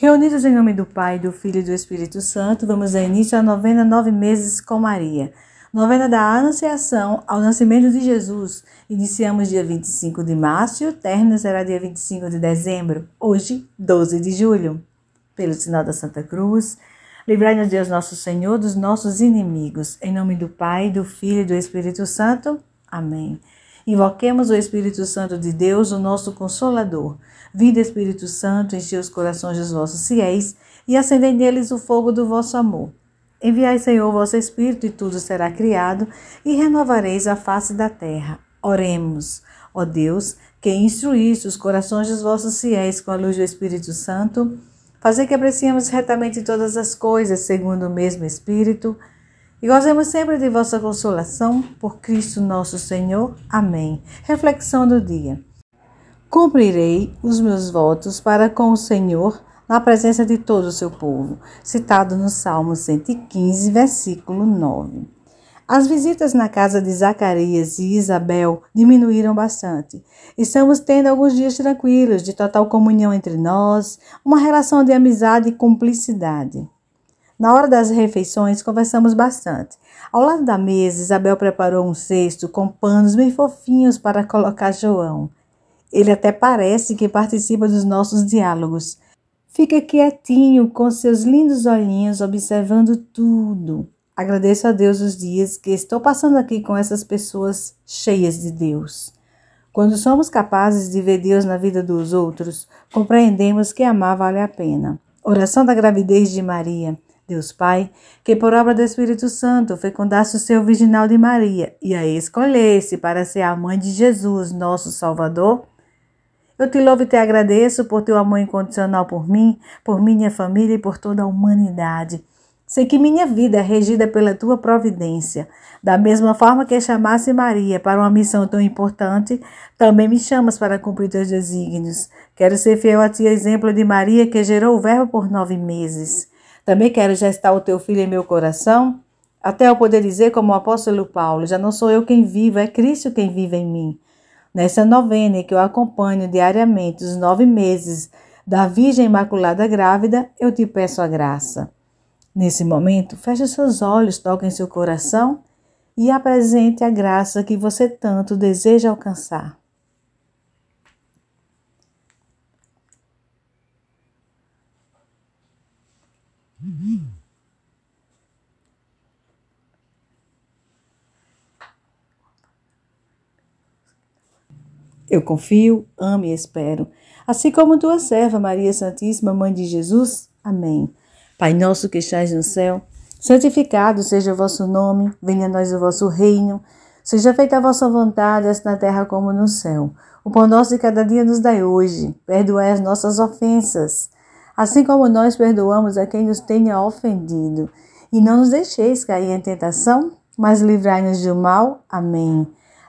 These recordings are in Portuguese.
Reunidos em nome do Pai, do Filho e do Espírito Santo, vamos dar início à novena Nove Meses com Maria. Novena da Anunciação ao Nascimento de Jesus. Iniciamos dia 25 de março e o término será dia 25 de dezembro, hoje, 12 de julho. Pelo sinal da Santa Cruz, livrai-nos Deus nosso Senhor dos nossos inimigos. Em nome do Pai, do Filho e do Espírito Santo. Amém. Invoquemos o Espírito Santo de Deus, o nosso Consolador. Vinde, Espírito Santo, enchei os corações dos vossos fiéis e acendei neles o fogo do vosso amor. Enviai, Senhor, vosso Espírito, e tudo será criado, e renovareis a face da terra. Oremos. Ó Deus, que instruísse os corações dos vossos fiéis com a luz do Espírito Santo, fazer que apreciemos retamente todas as coisas segundo o mesmo Espírito, e gozemos sempre de vossa consolação, por Cristo nosso Senhor. Amém. Reflexão do dia. Cumprirei os meus votos para com o Senhor na presença de todo o seu povo, citado no Salmo 115, versículo 9. As visitas na casa de Zacarias e Isabel diminuíram bastante. Estamos tendo alguns dias tranquilos, de total comunhão entre nós, uma relação de amizade e cumplicidade. Na hora das refeições, conversamos bastante. Ao lado da mesa, Isabel preparou um cesto com panos bem fofinhos para colocar João. Ele até parece que participa dos nossos diálogos. Fica quietinho, com seus lindos olhinhos, observando tudo. Agradeço a Deus os dias que estou passando aqui com essas pessoas cheias de Deus. Quando somos capazes de ver Deus na vida dos outros, compreendemos que amar vale a pena. Oração da gravidez de Maria. Deus Pai, que por obra do Espírito Santo fecundasse o seu virginal de Maria e a escolhesse para ser a mãe de Jesus, nosso Salvador, eu te louvo e te agradeço por teu amor incondicional por mim, por minha família e por toda a humanidade. Sei que minha vida é regida pela tua providência. Da mesma forma que chamasse Maria para uma missão tão importante, também me chamas para cumprir teus desígnios. Quero ser fiel a ti, exemplo de Maria que gerou o Verbo por nove meses. Também quero gestar o teu filho em meu coração, até eu poder dizer, como o apóstolo Paulo, já não sou eu quem vivo, é Cristo quem vive em mim. Nessa novena que eu acompanho diariamente os nove meses da Virgem Imaculada Grávida, eu te peço a graça. Nesse momento, feche seus olhos, toque em seu coração e apresente a graça que você tanto deseja alcançar. Eu confio, amo e espero, assim como tua serva Maria Santíssima, Mãe de Jesus. Amém. Pai nosso que estás no céu, santificado seja o vosso nome, venha a nós o vosso reino, seja feita a vossa vontade, assim na terra como no céu. O pão nosso de cada dia nos dai hoje, perdoai as nossas ofensas, assim como nós perdoamos a quem nos tenha ofendido. E não nos deixeis cair em tentação, mas livrai-nos do mal. Amém.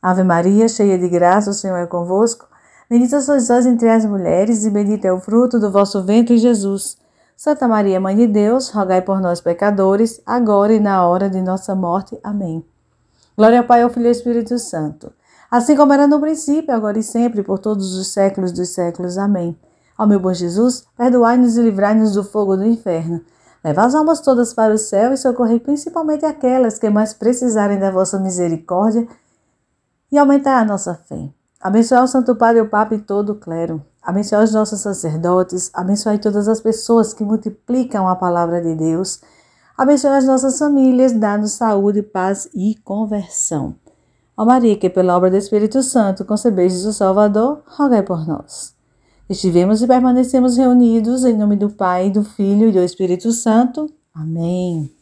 Ave Maria, cheia de graça, o Senhor é convosco. Bendita sois vós entre as mulheres, e bendito é o fruto do vosso ventre, Jesus. Santa Maria, Mãe de Deus, rogai por nós, pecadores, agora e na hora de nossa morte. Amém. Glória ao Pai, ao Filho e ao Espírito Santo. Assim como era no princípio, agora e sempre, por todos os séculos dos séculos. Amém. Ó meu bom Jesus, perdoai-nos e livrai-nos do fogo do inferno. Levai as almas todas para o céu e socorrei principalmente aquelas que mais precisarem da vossa misericórdia e aumentar a nossa fé. Abençoe o Santo Padre, o Papa e todo o clero. Abençoe os nossos sacerdotes. Abençoe todas as pessoas que multiplicam a palavra de Deus. Abençoe as nossas famílias, dando saúde, paz e conversão. Ó Maria, que pela obra do Espírito Santo concebestes o Salvador, rogai por nós. Estivemos e permanecemos reunidos em nome do Pai, do Filho e do Espírito Santo. Amém.